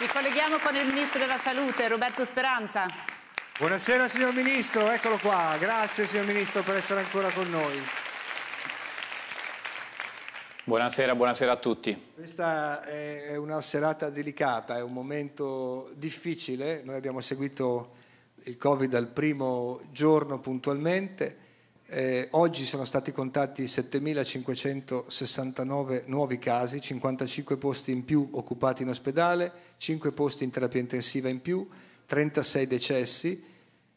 Ci colleghiamo con il Ministro della Salute, Roberto Speranza. Buonasera signor Ministro, eccolo qua. Grazie signor Ministro per essere ancora con noi. Buonasera, buonasera a tutti. Questa è una serata delicata, è un momento difficile. Noi abbiamo seguito il Covid dal primo giorno puntualmente eh, oggi sono stati contati 7.569 nuovi casi, 55 posti in più occupati in ospedale, 5 posti in terapia intensiva in più, 36 decessi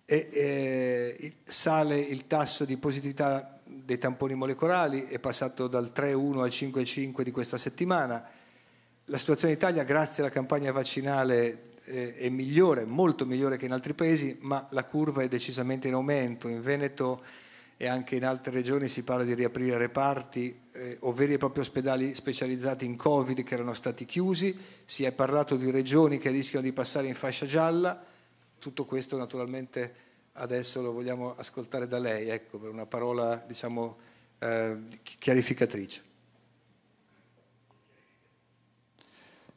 e eh, sale il tasso di positività dei tamponi molecolari, è passato dal 3,1 al 5,5 di questa settimana. La situazione in Italia, grazie alla campagna vaccinale, eh, è migliore, molto migliore che in altri paesi, ma la curva è decisamente in aumento. In Veneto e anche in altre regioni si parla di riaprire reparti eh, o veri e propri ospedali specializzati in Covid che erano stati chiusi, si è parlato di regioni che rischiano di passare in fascia gialla, tutto questo naturalmente adesso lo vogliamo ascoltare da lei, ecco, per una parola diciamo eh, chiarificatrice.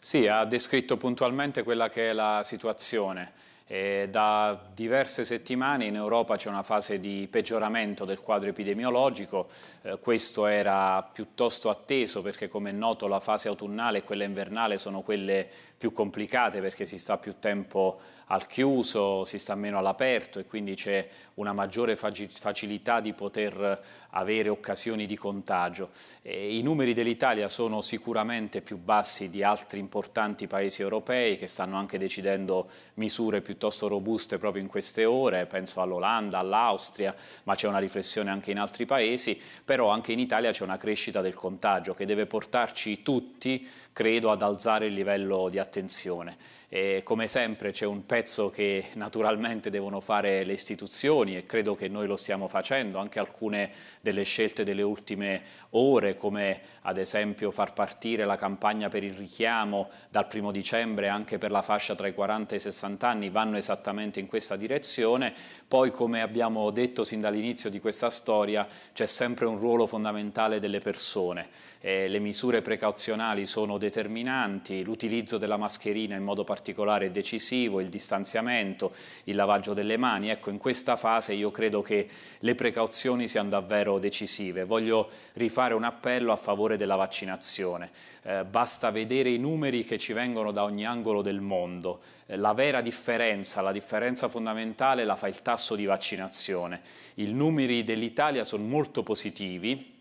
Sì, ha descritto puntualmente quella che è la situazione. E eh, da diverse settimane in Europa c'è una fase di peggioramento del quadro epidemiologico, eh, questo era piuttosto atteso perché come è noto la fase autunnale e quella invernale sono quelle più complicate perché si sta più tempo al chiuso, si sta meno all'aperto e quindi c'è una maggiore facilità di poter avere occasioni di contagio. E I numeri dell'Italia sono sicuramente più bassi di altri importanti paesi europei che stanno anche decidendo misure piuttosto robuste proprio in queste ore, penso all'Olanda, all'Austria, ma c'è una riflessione anche in altri paesi, però anche in Italia c'è una crescita del contagio che deve portarci tutti, credo, ad alzare il livello di attenzione. E come sempre c'è un pezzo pezzo che naturalmente devono fare le istituzioni e credo che noi lo stiamo facendo, anche alcune delle scelte delle ultime ore come ad esempio far partire la campagna per il richiamo dal primo dicembre anche per la fascia tra i 40 e i 60 anni vanno esattamente in questa direzione, poi come abbiamo detto sin dall'inizio di questa storia c'è sempre un ruolo fondamentale delle persone eh, le misure precauzionali sono determinanti, l'utilizzo della mascherina in modo particolare è decisivo, il distanziamento, il lavaggio delle mani, ecco in questa fase io credo che le precauzioni siano davvero decisive. Voglio rifare un appello a favore della vaccinazione, eh, basta vedere i numeri che ci vengono da ogni angolo del mondo, eh, la vera differenza, la differenza fondamentale la fa il tasso di vaccinazione, i numeri dell'Italia sono molto positivi,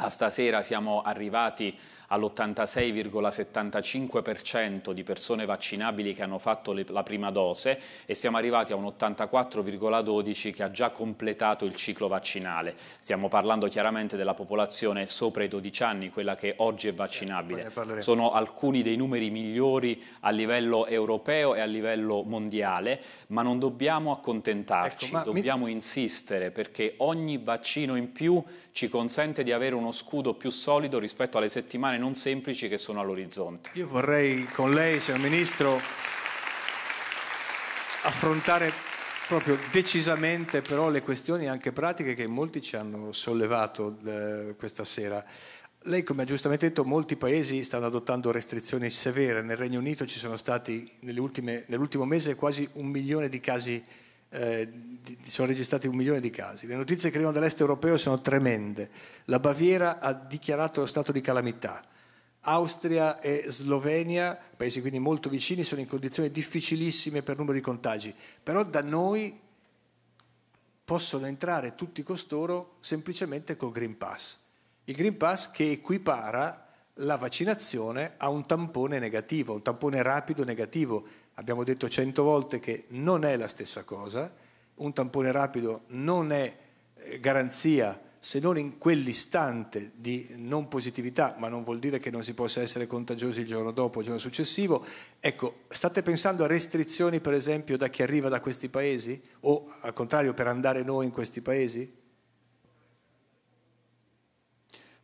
a stasera siamo arrivati all'86,75% di persone vaccinabili che hanno fatto le, la prima dose e siamo arrivati a un 84,12% che ha già completato il ciclo vaccinale. Stiamo parlando chiaramente della popolazione sopra i 12 anni, quella che oggi è vaccinabile. Eh, Sono alcuni dei numeri migliori a livello europeo e a livello mondiale, ma non dobbiamo accontentarci, ecco, dobbiamo mi... insistere perché ogni vaccino in più ci consente di avere uno uno scudo più solido rispetto alle settimane non semplici che sono all'orizzonte. Io vorrei con lei, signor Ministro, affrontare proprio decisamente però le questioni anche pratiche che molti ci hanno sollevato eh, questa sera. Lei, come ha giustamente detto, molti paesi stanno adottando restrizioni severe. Nel Regno Unito ci sono stati nell'ultimo mese quasi un milione di casi eh, sono registrati un milione di casi. Le notizie che arrivano dall'est europeo sono tremende. La Baviera ha dichiarato lo stato di calamità. Austria e Slovenia, paesi quindi molto vicini, sono in condizioni difficilissime per numero di contagi. Però da noi possono entrare tutti costoro semplicemente col Green Pass. Il Green Pass che equipara la vaccinazione a un tampone negativo, un tampone rapido negativo Abbiamo detto cento volte che non è la stessa cosa, un tampone rapido non è eh, garanzia se non in quell'istante di non positività, ma non vuol dire che non si possa essere contagiosi il giorno dopo, il giorno successivo. Ecco, state pensando a restrizioni per esempio da chi arriva da questi paesi o al contrario per andare noi in questi paesi?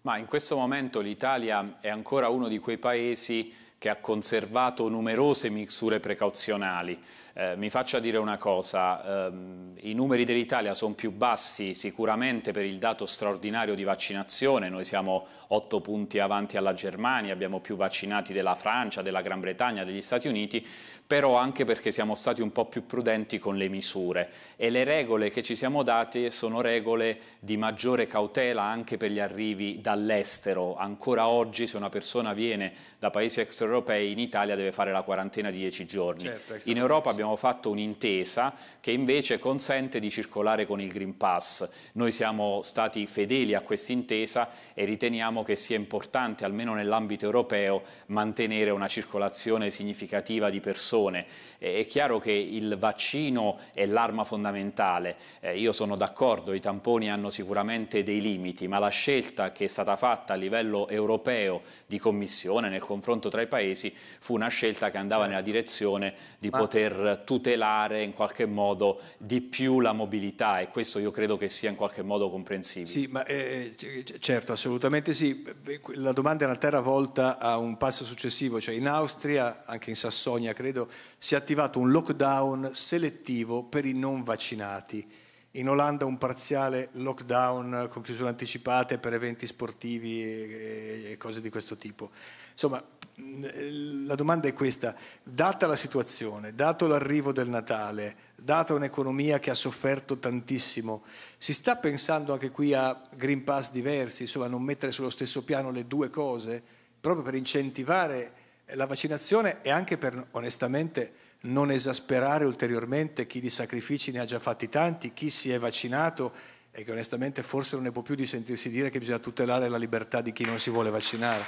Ma in questo momento l'Italia è ancora uno di quei paesi che ha conservato numerose misure precauzionali. Eh, mi faccia dire una cosa, ehm, i numeri dell'Italia sono più bassi sicuramente per il dato straordinario di vaccinazione, noi siamo 8 punti avanti alla Germania, abbiamo più vaccinati della Francia, della Gran Bretagna, degli Stati Uniti, però anche perché siamo stati un po' più prudenti con le misure e le regole che ci siamo date sono regole di maggiore cautela anche per gli arrivi dall'estero. Ancora oggi se una persona viene da paesi extraeuropei in Italia deve fare la quarantena di 10 giorni. Certo, in Europa abbiamo fatto un'intesa che invece consente di circolare con il Green Pass. Noi siamo stati fedeli a questa intesa e riteniamo che sia importante, almeno nell'ambito europeo, mantenere una circolazione significativa di persone persone. È chiaro che il vaccino è l'arma fondamentale, eh, io sono d'accordo, i tamponi hanno sicuramente dei limiti, ma la scelta che è stata fatta a livello europeo di commissione nel confronto tra i paesi fu una scelta che andava certo. nella direzione di ma... poter tutelare in qualche modo di più la mobilità e questo io credo che sia in qualche modo comprensibile. Sì, ma eh, certo, assolutamente sì. La domanda in realtà era volta a un passo successivo, cioè in Austria, anche in Sassonia credo, maggio si è attivato un lockdown selettivo per i non vaccinati. In Olanda un parziale lockdown con chiusure anticipate per eventi sportivi e cose di questo tipo. Insomma, la domanda è questa, data la situazione, dato l'arrivo del Natale, data un'economia che ha sofferto tantissimo, si sta pensando anche qui a Green Pass diversi, insomma non mettere sullo stesso piano le due cose, proprio per incentivare eh, la vaccinazione è anche per, onestamente, non esasperare ulteriormente chi di sacrifici ne ha già fatti tanti, chi si è vaccinato e che onestamente forse non ne può più di sentirsi dire che bisogna tutelare la libertà di chi non si vuole vaccinare.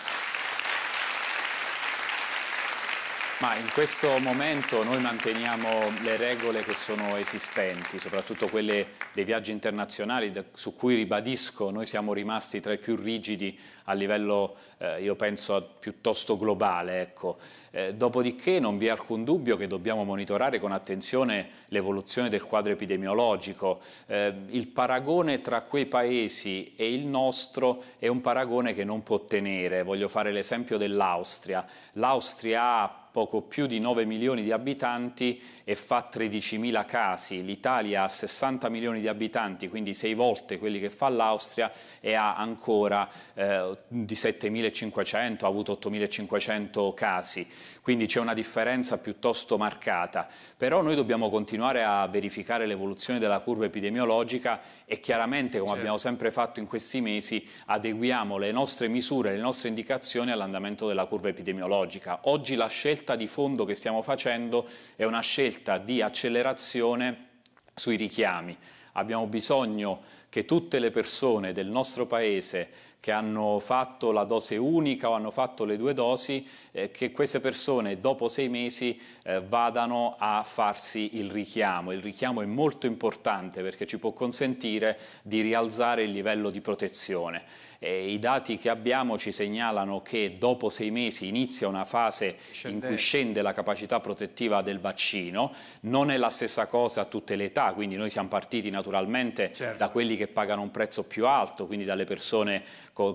Ma in questo momento noi manteniamo le regole che sono esistenti, soprattutto quelle dei viaggi internazionali, su cui ribadisco noi siamo rimasti tra i più rigidi a livello, eh, io penso, piuttosto globale. Ecco. Eh, dopodiché non vi è alcun dubbio che dobbiamo monitorare con attenzione l'evoluzione del quadro epidemiologico. Eh, il paragone tra quei paesi e il nostro è un paragone che non può tenere. Voglio fare l'esempio dell'Austria. L'Austria ha poco più di 9 milioni di abitanti e fa 13 mila casi. L'Italia ha 60 milioni di abitanti, quindi sei volte quelli che fa l'Austria e ha ancora eh, di 7.500, ha avuto 8.500 casi. Quindi c'è una differenza piuttosto marcata. Però noi dobbiamo continuare a verificare l'evoluzione della curva epidemiologica e chiaramente, come certo. abbiamo sempre fatto in questi mesi, adeguiamo le nostre misure, le nostre indicazioni all'andamento della curva epidemiologica. Oggi la scelta scelta di fondo che stiamo facendo è una scelta di accelerazione sui richiami. Abbiamo bisogno che tutte le persone del nostro paese che hanno fatto la dose unica o hanno fatto le due dosi, eh, che queste persone dopo sei mesi eh, vadano a farsi il richiamo. Il richiamo è molto importante perché ci può consentire di rialzare il livello di protezione. Eh, I dati che abbiamo ci segnalano che dopo sei mesi inizia una fase Scendere. in cui scende la capacità protettiva del vaccino, non è la stessa cosa a tutte le età, quindi noi siamo partiti naturalmente certo. da quelli che pagano un prezzo più alto, quindi dalle persone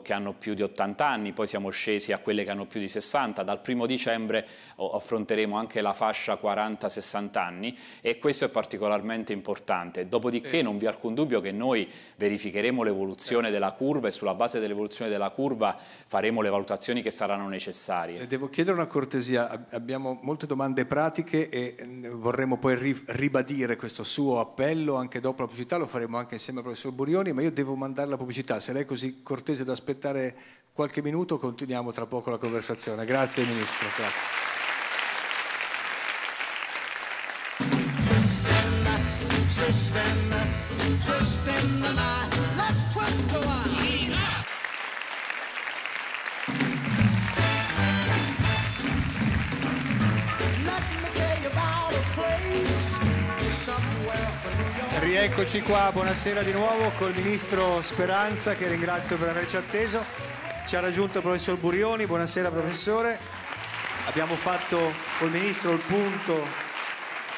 che hanno più di 80 anni, poi siamo scesi a quelle che hanno più di 60, dal primo dicembre affronteremo anche la fascia 40-60 anni e questo è particolarmente importante. Dopodiché eh. non vi è alcun dubbio che noi verificheremo l'evoluzione eh. della curva e sulla base base dell'evoluzione della curva faremo le valutazioni che saranno necessarie. Devo chiedere una cortesia, abbiamo molte domande pratiche e vorremmo poi ribadire questo suo appello anche dopo la pubblicità, lo faremo anche insieme al professor Burioni, ma io devo mandare la pubblicità, se lei è così cortese da aspettare qualche minuto continuiamo tra poco la conversazione. Grazie Ministro. Grazie. twist in the night. Let's twist the wine. rieccoci qua, buonasera di nuovo col Ministro Speranza che ringrazio per averci atteso. Ci ha raggiunto il Professor Burioni, buonasera Professore. Abbiamo fatto col Ministro il punto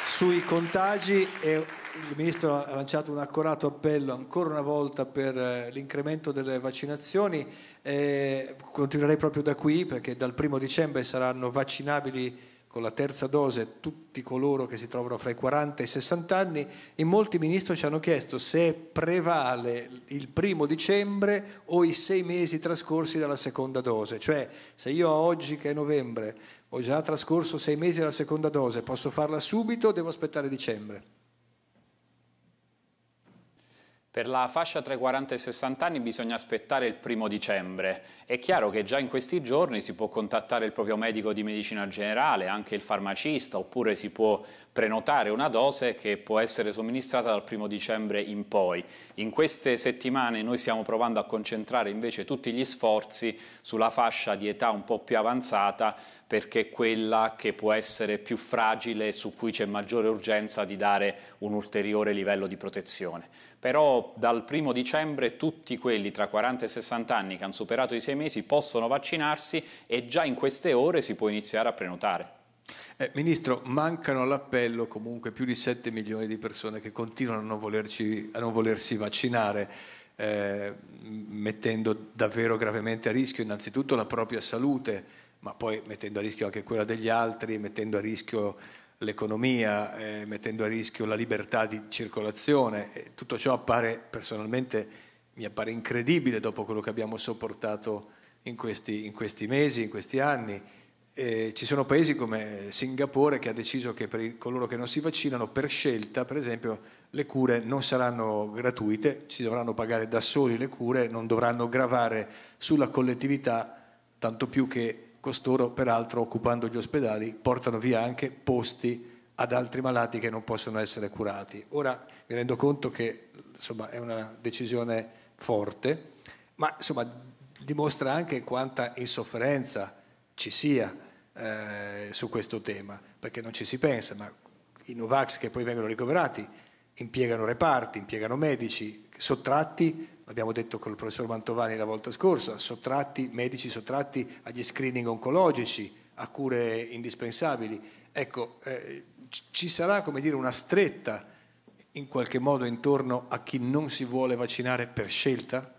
sui contagi e il Ministro ha lanciato un accorato appello ancora una volta per eh, l'incremento delle vaccinazioni. Eh, continuerei proprio da qui perché dal primo dicembre saranno vaccinabili con la terza dose tutti coloro che si trovano fra i 40 e i 60 anni, in molti ministri ci hanno chiesto se prevale il primo dicembre o i sei mesi trascorsi dalla seconda dose, cioè se io oggi che è novembre ho già trascorso sei mesi dalla seconda dose, posso farla subito o devo aspettare dicembre? Per la fascia tra i 40 e i 60 anni bisogna aspettare il primo dicembre. È chiaro che già in questi giorni si può contattare il proprio medico di medicina generale, anche il farmacista, oppure si può prenotare una dose che può essere somministrata dal primo dicembre in poi. In queste settimane noi stiamo provando a concentrare invece tutti gli sforzi sulla fascia di età un po' più avanzata perché è quella che può essere più fragile e su cui c'è maggiore urgenza di dare un ulteriore livello di protezione però dal primo dicembre tutti quelli tra 40 e 60 anni che hanno superato i sei mesi possono vaccinarsi e già in queste ore si può iniziare a prenotare. Eh, Ministro, mancano all'appello comunque più di 7 milioni di persone che continuano a non, volerci, a non volersi vaccinare, eh, mettendo davvero gravemente a rischio innanzitutto la propria salute, ma poi mettendo a rischio anche quella degli altri, mettendo a rischio l'economia, eh, mettendo a rischio la libertà di circolazione. E tutto ciò appare personalmente, mi appare incredibile dopo quello che abbiamo sopportato in questi, in questi mesi, in questi anni. Eh, ci sono paesi come Singapore che ha deciso che per coloro che non si vaccinano, per scelta, per esempio, le cure non saranno gratuite, ci dovranno pagare da soli le cure, non dovranno gravare sulla collettività, tanto più che costoro peraltro occupando gli ospedali portano via anche posti ad altri malati che non possono essere curati. Ora mi rendo conto che insomma, è una decisione forte, ma insomma, dimostra anche quanta insofferenza ci sia eh, su questo tema, perché non ci si pensa, ma i Novax che poi vengono ricoverati impiegano reparti, impiegano medici sottratti l'abbiamo detto con il professor Mantovani la volta scorsa, sottratti, medici sottratti agli screening oncologici, a cure indispensabili. Ecco, eh, ci sarà come dire una stretta in qualche modo intorno a chi non si vuole vaccinare per scelta?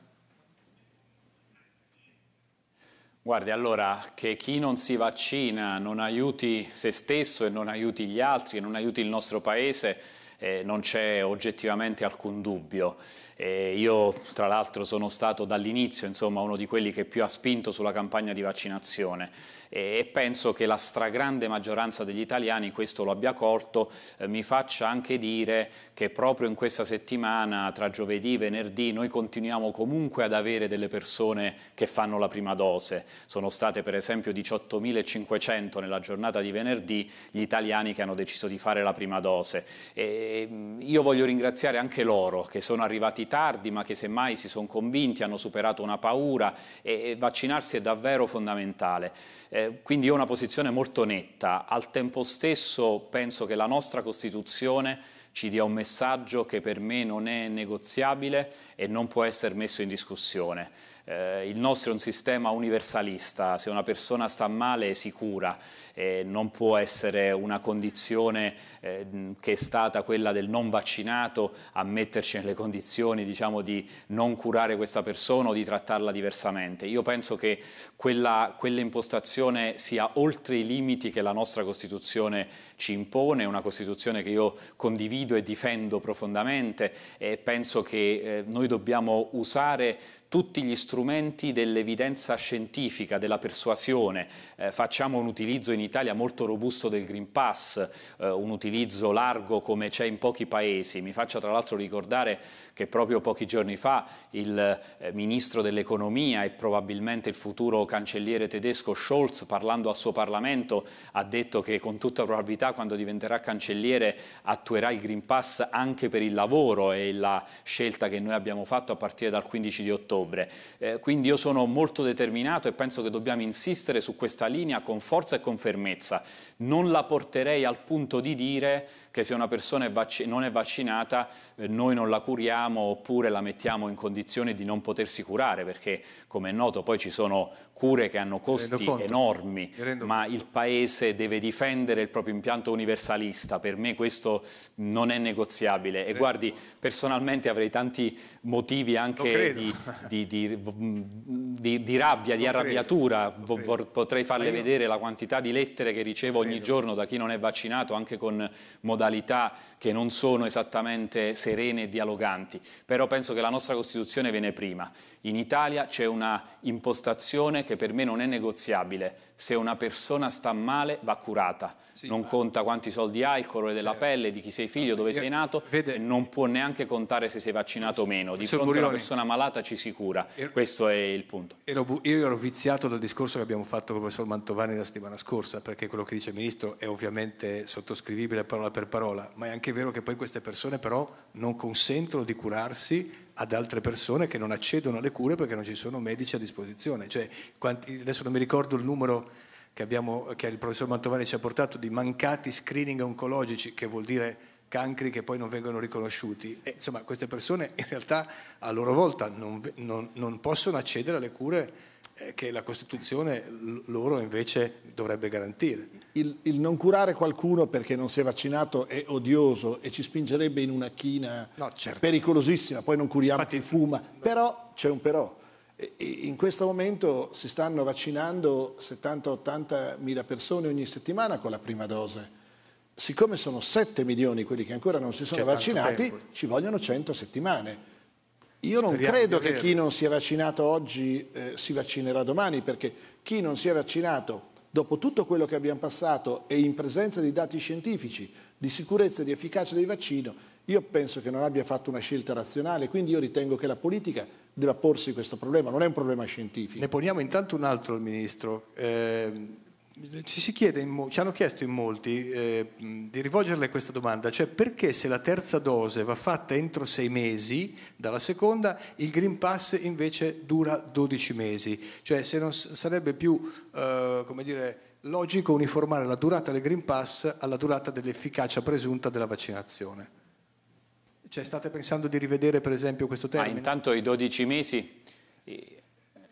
Guardi, allora, che chi non si vaccina non aiuti se stesso e non aiuti gli altri e non aiuti il nostro Paese eh, non c'è oggettivamente alcun dubbio. Eh, io tra l'altro sono stato dall'inizio insomma, uno di quelli che più ha spinto sulla campagna di vaccinazione eh, e penso che la stragrande maggioranza degli italiani questo lo abbia colto, eh, mi faccia anche dire che proprio in questa settimana tra giovedì e venerdì noi continuiamo comunque ad avere delle persone che fanno la prima dose, sono state per esempio 18.500 nella giornata di venerdì gli italiani che hanno deciso di fare la prima dose. E Ehm, io voglio ringraziare anche loro che sono arrivati tardi ma che semmai si sono convinti, hanno superato una paura e, e vaccinarsi è davvero fondamentale. Eh, quindi ho una posizione molto netta, al tempo stesso penso che la nostra Costituzione ci dia un messaggio che per me non è negoziabile e non può essere messo in discussione. Eh, il nostro è un sistema universalista, se una persona sta male si cura, eh, non può essere una condizione eh, che è stata quella del non vaccinato a metterci nelle condizioni diciamo, di non curare questa persona o di trattarla diversamente. Io penso che quella, quell'impostazione sia oltre i limiti che la nostra Costituzione ci impone, una Costituzione che io condivido e difendo profondamente e penso che eh, noi dobbiamo usare tutti gli strumenti dell'evidenza scientifica, della persuasione, eh, facciamo un utilizzo in Italia molto robusto del Green Pass, eh, un utilizzo largo come c'è in pochi paesi. Mi faccia tra l'altro ricordare che proprio pochi giorni fa il eh, ministro dell'economia e probabilmente il futuro cancelliere tedesco Scholz, parlando al suo Parlamento, ha detto che con tutta probabilità quando diventerà cancelliere attuerà il Green Pass anche per il lavoro e la scelta che noi abbiamo fatto a partire dal 15 di ottobre ottobre. Eh, quindi io sono molto determinato e penso che dobbiamo insistere su questa linea con forza e con fermezza. Non la porterei al punto di dire che se una persona è non è vaccinata eh, noi non la curiamo oppure la mettiamo in condizione di non potersi curare, perché come è noto poi ci sono cure che hanno costi enormi, ma il Paese deve difendere il proprio impianto universalista. Per me questo non è negoziabile. E guardi, personalmente avrei tanti motivi anche di, di di, di, di, di rabbia, non di arrabbiatura, credo, potrei farle io... vedere la quantità di lettere che ricevo ogni credo. giorno da chi non è vaccinato, anche con modalità che non sono esattamente serene e dialoganti, però penso che la nostra Costituzione viene prima. In Italia c'è una impostazione che per me non è negoziabile, se una persona sta male va curata, sì, non ma... conta quanti soldi hai, il colore della certo. pelle, di chi sei figlio, dove Io... sei nato, Vede... non può neanche contare se sei vaccinato o meno, di fronte a una persona malata ci si cura, e... questo è il punto. Io ero viziato dal discorso che abbiamo fatto con il professor Mantovani la settimana scorsa, perché quello che dice il Ministro è ovviamente sottoscrivibile parola per parola, ma è anche vero che poi queste persone però non consentono di curarsi ad altre persone che non accedono alle cure perché non ci sono medici a disposizione. Cioè, quanti, adesso non mi ricordo il numero che, abbiamo, che il professor Mantovani ci ha portato di mancati screening oncologici, che vuol dire cancri che poi non vengono riconosciuti. E, insomma, queste persone in realtà a loro volta non, non, non possono accedere alle cure eh, che la Costituzione loro invece dovrebbe garantire. Il, il, non curare qualcuno perché non si è vaccinato è odioso e ci spingerebbe in una china no, certo. pericolosissima, poi non curiamo Infatti, chi fuma, no. però c'è un però. In questo momento si stanno vaccinando 70-80 mila persone ogni settimana con la prima dose. Siccome sono 7 milioni quelli che ancora non si sono vaccinati, ci vogliono 100 settimane io non Speriamo credo che chi non si è vaccinato oggi eh, si vaccinerà domani, perché chi non si è vaccinato dopo tutto quello che abbiamo passato e in presenza di dati scientifici di sicurezza e di efficacia del vaccino, io penso che non abbia fatto una scelta razionale, quindi io ritengo che la politica debba porsi questo problema, non è un problema scientifico. Ne poniamo intanto un altro al Ministro. Eh, ci si chiede, ci hanno chiesto in molti eh, di rivolgerle questa domanda, cioè perché se la terza dose va fatta entro sei mesi dalla seconda, il Green Pass invece dura 12 mesi, cioè se non sarebbe più, eh, come dire, logico uniformare la durata del Green Pass alla durata dell'efficacia presunta della vaccinazione. Cioè state pensando di rivedere per esempio questo termine? Ma intanto i 12 mesi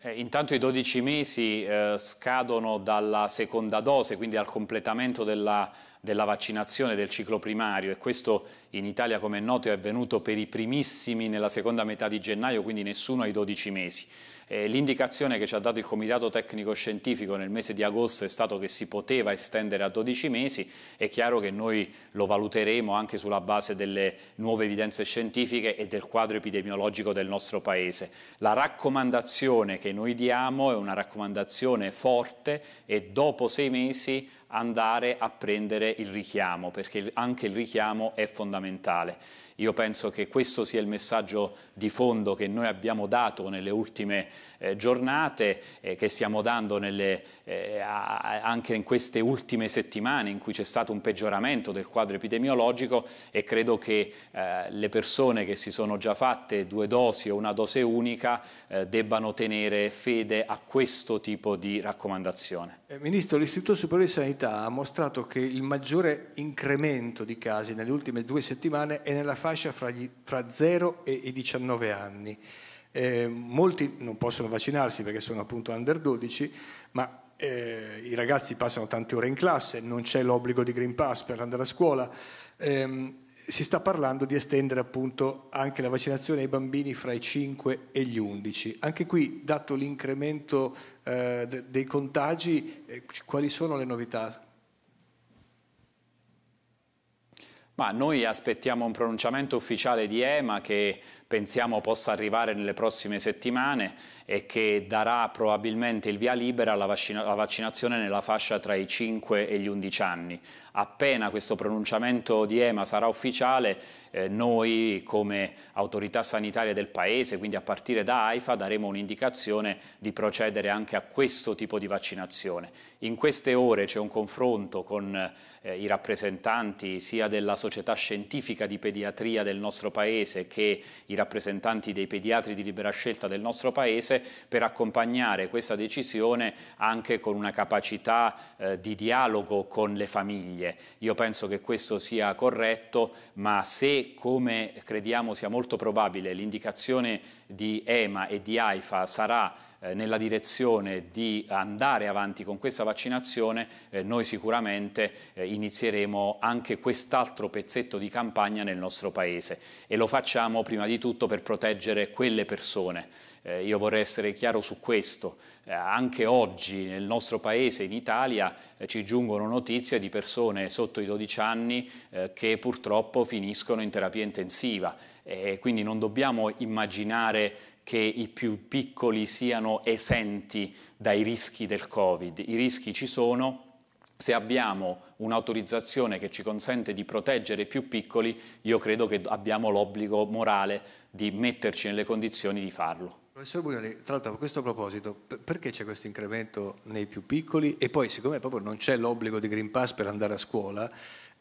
eh, intanto i 12 mesi eh, scadono dalla seconda dose, quindi al completamento della, della, vaccinazione del ciclo primario e questo in Italia come è noto è avvenuto per i primissimi nella seconda metà di gennaio, quindi nessuno ai 12 mesi. Eh, L'indicazione che ci ha dato il Comitato Tecnico Scientifico nel mese di agosto è stato che si poteva estendere a 12 mesi, è chiaro che noi lo valuteremo anche sulla base delle nuove evidenze scientifiche e del quadro epidemiologico del nostro Paese. La raccomandazione che noi diamo è una raccomandazione forte e dopo sei mesi andare a prendere il richiamo, perché anche il richiamo è fondamentale. Io penso che questo sia il messaggio di fondo che noi abbiamo dato nelle ultime eh, giornate, eh, che stiamo dando nelle, eh, anche in queste ultime settimane in cui c'è stato un peggioramento del quadro epidemiologico e credo che eh, le persone che si sono già fatte due dosi o una dose unica eh, debbano tenere fede a questo tipo di raccomandazione. Eh, ministro, l'Istituto Superiore Sanitario sanità ha mostrato che il maggiore incremento di casi nelle ultime due settimane è nella fascia fra, gli, fra 0 e i 19 anni. Eh, molti non possono vaccinarsi perché sono appunto under 12, ma eh, i ragazzi passano tante ore in classe, non c'è l'obbligo di Green Pass per andare a scuola. Eh, si sta parlando di estendere appunto anche la vaccinazione ai bambini fra i 5 e gli 11. Anche qui, dato l'incremento eh, dei contagi, eh, quali sono le novità? Ma noi aspettiamo un pronunciamento ufficiale di EMA che pensiamo possa arrivare nelle prossime settimane e che darà probabilmente il via libera alla, vaccinazione nella fascia tra i 5 e gli 11 anni. Appena questo pronunciamento di EMA sarà ufficiale, eh, noi come autorità sanitaria del Paese, quindi a partire da AIFA, daremo un'indicazione di procedere anche a questo tipo di vaccinazione. In queste ore c'è un confronto con eh, i rappresentanti sia della società scientifica di pediatria del nostro Paese che i rappresentanti dei pediatri di libera scelta del nostro Paese risorse per accompagnare questa decisione anche con una capacità eh, di dialogo con le famiglie. Io penso che questo sia corretto, ma se come crediamo sia molto probabile l'indicazione di EMA e di AIFA sarà eh, nella direzione di andare avanti con questa vaccinazione, eh, noi sicuramente eh, inizieremo anche quest'altro pezzetto di campagna nel nostro Paese e lo facciamo prima di tutto per proteggere quelle persone. Eh, io vorrei essere chiaro su questo, eh, anche oggi nel nostro paese, in Italia, eh, ci giungono notizie di persone sotto i 12 anni eh, che purtroppo finiscono in terapia intensiva. E quindi non dobbiamo immaginare che i più piccoli siano esenti dai rischi del Covid. I rischi ci sono, se abbiamo un'autorizzazione che ci consente di proteggere i più piccoli, io credo che abbiamo l'obbligo morale di metterci nelle condizioni di farlo. Professor Bugnoli, tra l'altro a questo proposito, perché c'è questo incremento nei più piccoli e poi siccome proprio non c'è l'obbligo di Green Pass per andare a scuola,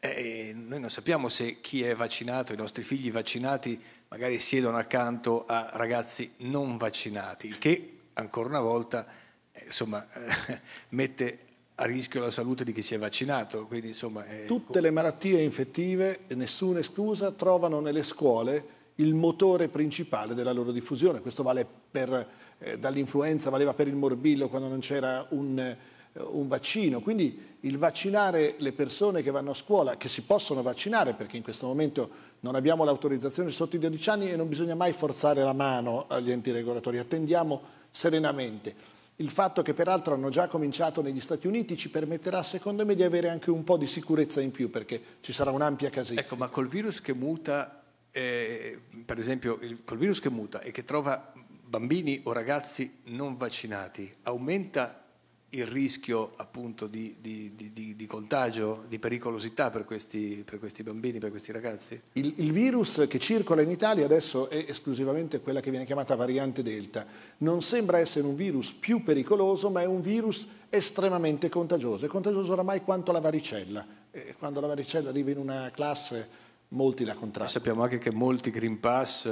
eh, noi non sappiamo se chi è vaccinato, i nostri figli vaccinati magari siedono accanto a ragazzi non vaccinati, il che ancora una volta eh, insomma, eh, mette a rischio la salute di chi si è vaccinato. Quindi, insomma, Tutte le malattie infettive, nessuna esclusa, trovano nelle scuole il motore principale della loro diffusione. Questo vale per, eh, dall'influenza, valeva per il morbillo quando non c'era un, eh, un vaccino. Quindi il vaccinare le persone che vanno a scuola, che si possono vaccinare perché in questo momento non abbiamo l'autorizzazione sotto i 12 anni e non bisogna mai forzare la mano agli enti regolatori, attendiamo serenamente. Il fatto che peraltro hanno già cominciato negli Stati Uniti ci permetterà secondo me di avere anche un po' di sicurezza in più perché ci sarà un'ampia casistica. Ecco, ma col virus che muta eh, per esempio il, col virus che muta e che trova bambini o ragazzi non vaccinati aumenta il rischio appunto di, di, di, di contagio, di pericolosità per questi, per questi, bambini, per questi ragazzi? Il, il, virus che circola in Italia adesso è esclusivamente quella che viene chiamata variante Delta. Non sembra essere un virus più pericoloso, ma è un virus estremamente contagioso. È contagioso oramai quanto la varicella. Eh, quando la varicella arriva in una classe molti la contrastano. Sappiamo anche che molti Green Pass eh,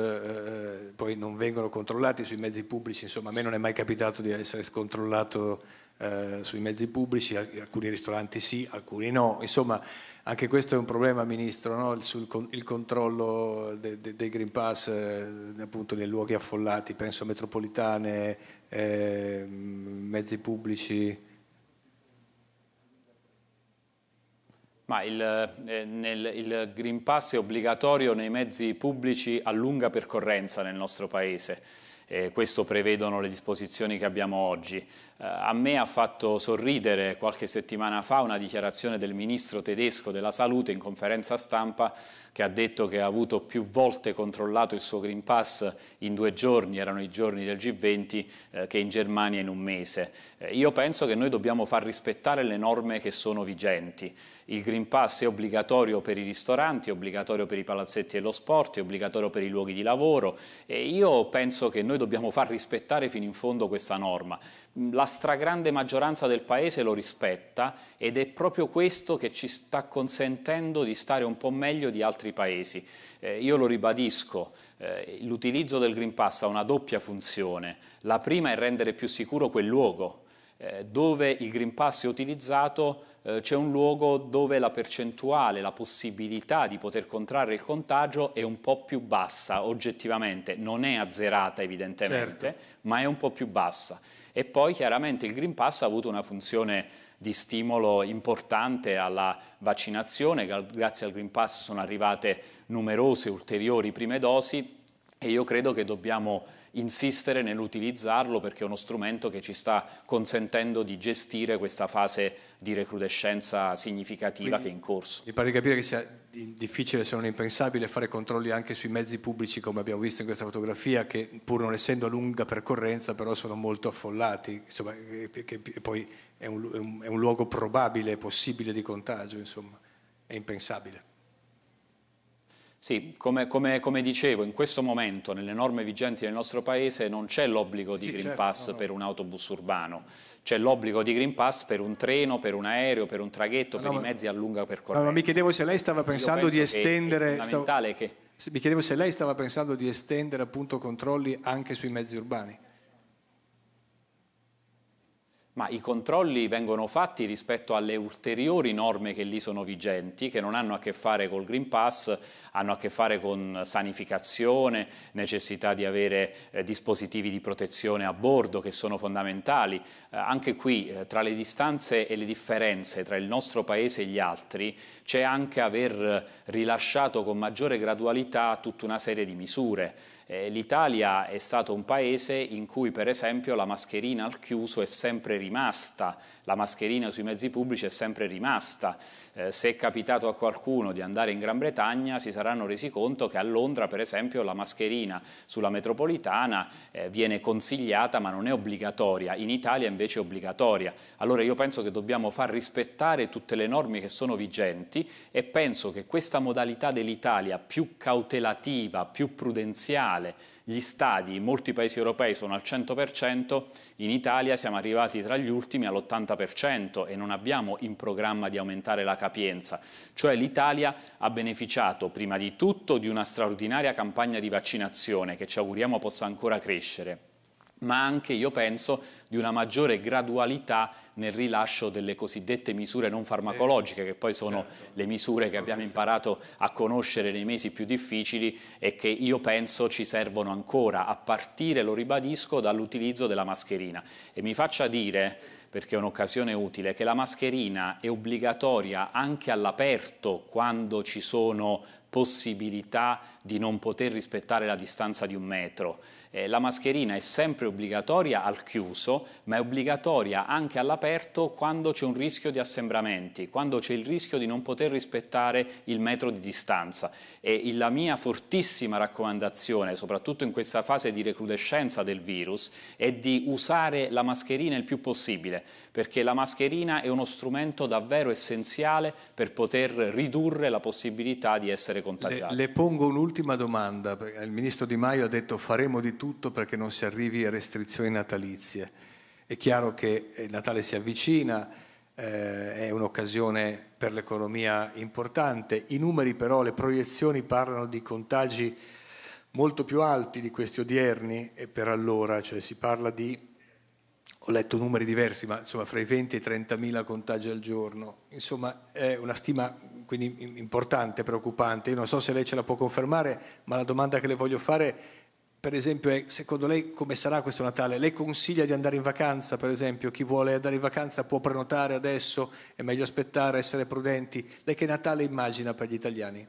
eh, poi non vengono controllati sui mezzi pubblici, insomma a me non è mai capitato di essere scontrollato eh, sui mezzi pubblici, alcuni ristoranti sì, alcuni no, insomma anche questo è un problema Ministro, no? il, sul, il, controllo dei de, de Green Pass eh, appunto nei luoghi affollati, penso a metropolitane, eh, mezzi pubblici. Ma il, eh, nel, il, Green Pass è obbligatorio nei mezzi pubblici a lunga percorrenza nel nostro Paese. Eh, questo prevedono le disposizioni che abbiamo oggi. Eh, a me ha fatto sorridere qualche settimana fa una dichiarazione del ministro tedesco della salute in conferenza stampa che ha detto che ha avuto più volte controllato il suo Green Pass in due giorni, erano i giorni del G20, eh, che in Germania in un mese. Eh, io penso che noi dobbiamo far rispettare le norme che sono vigenti. Il Green Pass è obbligatorio per i ristoranti, è obbligatorio per i palazzetti e lo sport, è obbligatorio per i luoghi di lavoro e io penso che noi dobbiamo far rispettare fino in fondo questa norma. Mm, la stragrande maggioranza del Paese lo rispetta ed è proprio questo che ci sta consentendo di stare un po' meglio di altri altri paesi. Eh, io lo ribadisco, eh, l'utilizzo del Green Pass ha una doppia funzione. La prima è rendere più sicuro quel luogo, eh, dove il Green Pass è utilizzato eh, c'è un luogo dove la percentuale, la possibilità di poter contrarre il contagio è un po' più bassa oggettivamente, non è azzerata evidentemente, certo. ma è un po' più bassa. E poi chiaramente il Green Pass ha avuto una funzione di stimolo importante alla vaccinazione, grazie al Green Pass sono arrivate numerose ulteriori prime dosi e io credo che dobbiamo insistere nell'utilizzarlo perché è uno strumento che ci sta consentendo di gestire questa fase di recrudescenza significativa Quindi, che è in corso. Mi pare di capire che sia difficile, se non impensabile, fare controlli anche sui mezzi pubblici, come abbiamo visto in questa fotografia, che pur non essendo a lunga percorrenza, però sono molto affollati, insomma, che poi è un, è un luogo probabile, possibile di contagio, insomma, è impensabile. Sì, come, come, come, dicevo, in questo momento nelle norme vigenti nel nostro Paese non c'è l'obbligo di sì, Green certo, Pass no. per un autobus urbano, c'è l'obbligo di Green Pass per un treno, per un aereo, per un traghetto, no, per no, i mezzi a lunga percorrenza. No, mi chiedevo se lei stava pensando di estendere... È fondamentale stavo, che... Mi chiedevo se lei stava pensando di estendere appunto controlli anche sui mezzi urbani. Ma i controlli vengono fatti rispetto alle ulteriori norme che lì sono vigenti, che non hanno a che fare col Green Pass, hanno a che fare con sanificazione, necessità di avere eh, dispositivi di protezione a bordo che sono fondamentali. Eh, anche qui, eh, tra le distanze e le differenze tra il nostro Paese e gli altri, c'è anche aver eh, rilasciato con maggiore gradualità tutta una serie di misure. Eh, L'Italia è stato un Paese in cui, per esempio, la mascherina al chiuso è sempre rilasciata rimasta, la mascherina sui mezzi pubblici è sempre rimasta, eh, se è capitato a qualcuno di andare in Gran Bretagna si saranno resi conto che a Londra per esempio la mascherina sulla metropolitana eh, viene consigliata ma non è obbligatoria, in Italia invece è obbligatoria. Allora io penso che dobbiamo far rispettare tutte le norme che sono vigenti e penso che questa modalità dell'Italia più cautelativa, più prudenziale, gli stadi in molti paesi europei sono al 100%, in Italia siamo arrivati tra gli ultimi all'80% e non abbiamo in programma di aumentare la capacità Sapienza, cioè l'Italia ha beneficiato prima di tutto di una straordinaria campagna di vaccinazione che ci auguriamo possa ancora crescere, ma anche io penso di una maggiore gradualità nel rilascio delle cosiddette misure non farmacologiche, che poi sono certo. le misure che abbiamo imparato a conoscere nei mesi più difficili e che io penso ci servono ancora, a partire, lo ribadisco, dall'utilizzo della mascherina. E mi faccia dire, perché è un'occasione utile, che la mascherina è obbligatoria anche all'aperto quando ci sono possibilità di non poter rispettare la distanza di un metro. Eh, la mascherina è sempre obbligatoria al chiuso, ma è obbligatoria anche all'aperto quando c'è un rischio di assembramenti, quando c'è il rischio di non poter rispettare il metro di distanza. E la mia fortissima raccomandazione, soprattutto in questa fase di recrudescenza del virus, è di usare la mascherina il più possibile, perché la mascherina è uno strumento davvero essenziale per poter ridurre la possibilità di essere contagiati. Le, le pongo un'ultima domanda, il ministro Di Maio ha detto faremo di tutto perché non si arrivi a restrizioni natalizie. È chiaro che eh, il Natale si avvicina, eh, è un'occasione per l'economia importante, i numeri però, le proiezioni parlano di contagi molto più alti di questi odierni e per allora, cioè si parla di, ho letto numeri diversi, ma insomma fra i 20 e i 30 mila contagi al giorno, insomma è una stima quindi importante, preoccupante, io non so se lei ce la può confermare, ma la domanda che le voglio fare è per esempio, secondo lei come sarà questo Natale? Lei consiglia di andare in vacanza, per esempio? Chi vuole andare in vacanza può prenotare adesso, è meglio aspettare, essere prudenti. Lei che Natale immagina per gli italiani?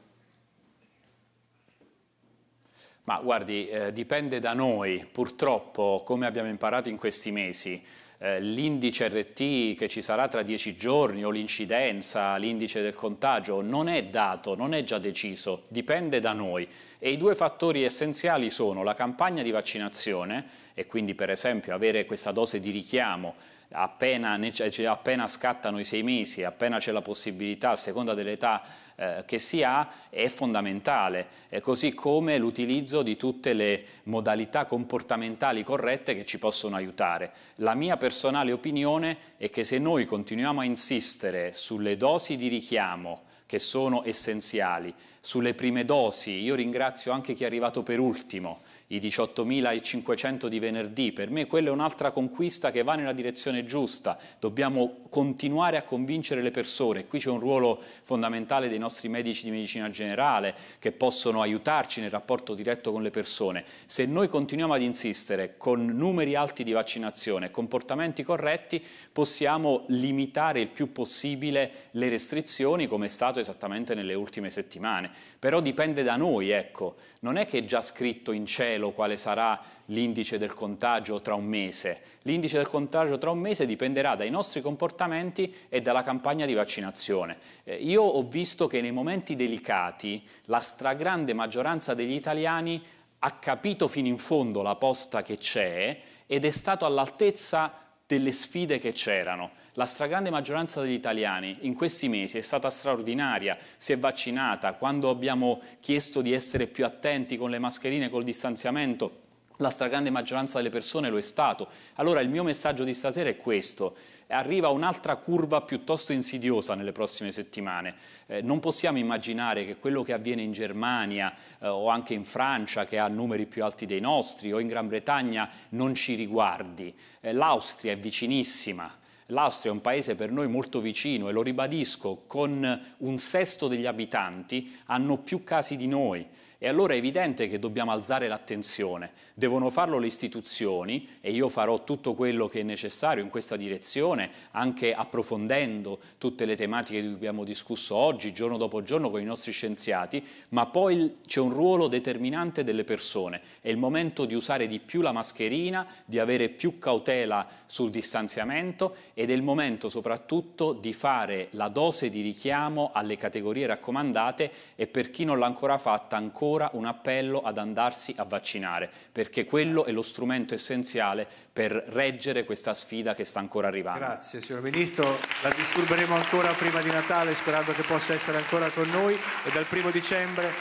Ma guardi, eh, dipende da noi, purtroppo, come abbiamo imparato in questi mesi. Eh, l'indice RT che ci sarà tra dieci giorni o l'incidenza, l'indice del contagio, non è dato, non è già deciso, dipende da noi. E i due fattori essenziali sono la campagna di vaccinazione e quindi per esempio avere questa dose di richiamo appena, cioè, appena, scattano i sei mesi, appena c'è la possibilità, a seconda dell'età eh, che si ha, è fondamentale, e così come l'utilizzo di tutte le modalità comportamentali corrette che ci possono aiutare. La mia personale opinione è che se noi continuiamo a insistere sulle dosi di richiamo che sono essenziali, sulle prime dosi. Io ringrazio anche chi è arrivato per ultimo, i 18.500 di venerdì. Per me quella è un'altra conquista che va nella direzione giusta. Dobbiamo continuare a convincere le persone. Qui c'è un ruolo fondamentale dei nostri medici di medicina generale che possono aiutarci nel rapporto diretto con le persone. Se noi continuiamo ad insistere con numeri alti di vaccinazione, e comportamenti corretti, possiamo limitare il più possibile le restrizioni come è stato esattamente nelle ultime settimane però dipende da noi, ecco. Non è che è già scritto in cielo quale sarà l'indice del contagio tra un mese. L'indice del contagio tra un mese dipenderà dai nostri comportamenti e dalla campagna di vaccinazione. Eh, io ho visto che nei momenti delicati la stragrande maggioranza degli italiani ha capito fino in fondo la posta che c'è ed è stato all'altezza delle sfide che c'erano. La stragrande maggioranza degli italiani in questi mesi è stata straordinaria, si è vaccinata, quando abbiamo chiesto di essere più attenti con le mascherine, col distanziamento, la stragrande maggioranza delle persone lo è stato. Allora il mio messaggio di stasera è questo, arriva un'altra curva piuttosto insidiosa nelle prossime settimane. Eh, non possiamo immaginare che quello che avviene in Germania eh, o anche in Francia, che ha numeri più alti dei nostri, o in Gran Bretagna, non ci riguardi. Eh, L'Austria è vicinissima, L'Austria è un paese per noi molto vicino e lo ribadisco, con un sesto degli abitanti hanno più casi di noi. E allora è evidente che dobbiamo alzare l'attenzione, devono farlo le istituzioni e io farò tutto quello che è necessario in questa direzione, anche approfondendo tutte le tematiche di cui abbiamo discusso oggi, giorno dopo giorno con i nostri scienziati, ma poi c'è un ruolo determinante delle persone, è il momento di usare di più la mascherina, di avere più cautela sul distanziamento ed è il momento soprattutto di fare la dose di richiamo alle categorie raccomandate e per chi non l'ha ancora fatta ancora ancora un appello ad andarsi a vaccinare, perché quello è lo strumento essenziale per reggere questa sfida che sta ancora arrivando. Grazie signor Ministro, la disturberemo ancora prima di Natale sperando che possa essere ancora con noi e dal primo dicembre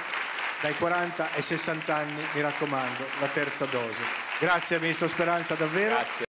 dai 40 ai 60 anni, mi raccomando, la terza dose. Grazie Ministro Speranza davvero. Grazie.